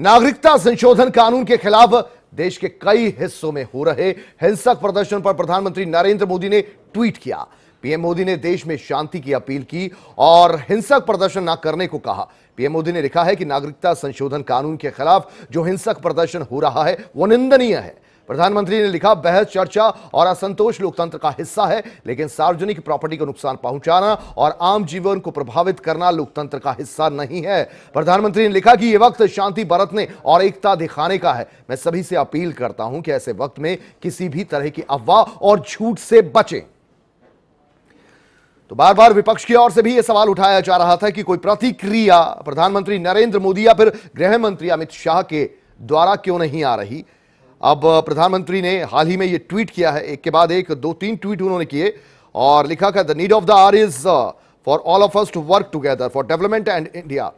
नागरिकता संशोधन कानून के खिलाफ देश के कई हिस्सों में हो रहे हिंसक प्रदर्शन पर प्रधानमंत्री नरेंद्र मोदी ने ट्वीट किया पीएम मोदी ने देश में शांति की अपील की और हिंसक प्रदर्शन न करने को कहा पीएम मोदी ने लिखा है कि नागरिकता संशोधन कानून के खिलाफ जो हिंसक प्रदर्शन हो रहा है वो निंदनीय है प्रधानमंत्री ने लिखा बहस चर्चा और असंतोष लोकतंत्र का हिस्सा है लेकिन सार्वजनिक प्रॉपर्टी को नुकसान पहुंचाना और आम जीवन को प्रभावित करना लोकतंत्र का हिस्सा नहीं है प्रधानमंत्री ने लिखा कि यह वक्त शांति बरतने और एकता दिखाने का है मैं सभी से अपील करता हूं कि ऐसे वक्त में किसी भी तरह की अफवाह और झूठ से बचें तो बार बार विपक्ष की ओर से भी यह सवाल उठाया जा रहा था कि कोई प्रतिक्रिया प्रधानमंत्री नरेंद्र मोदी या फिर गृह मंत्री अमित शाह के द्वारा क्यों नहीं आ रही अब प्रधानमंत्री ने हाल ही में यह ट्वीट किया है एक के बाद एक दो तीन ट्वीट उन्होंने किए और लिखा था the need of the hour is for all of us to work together for development and India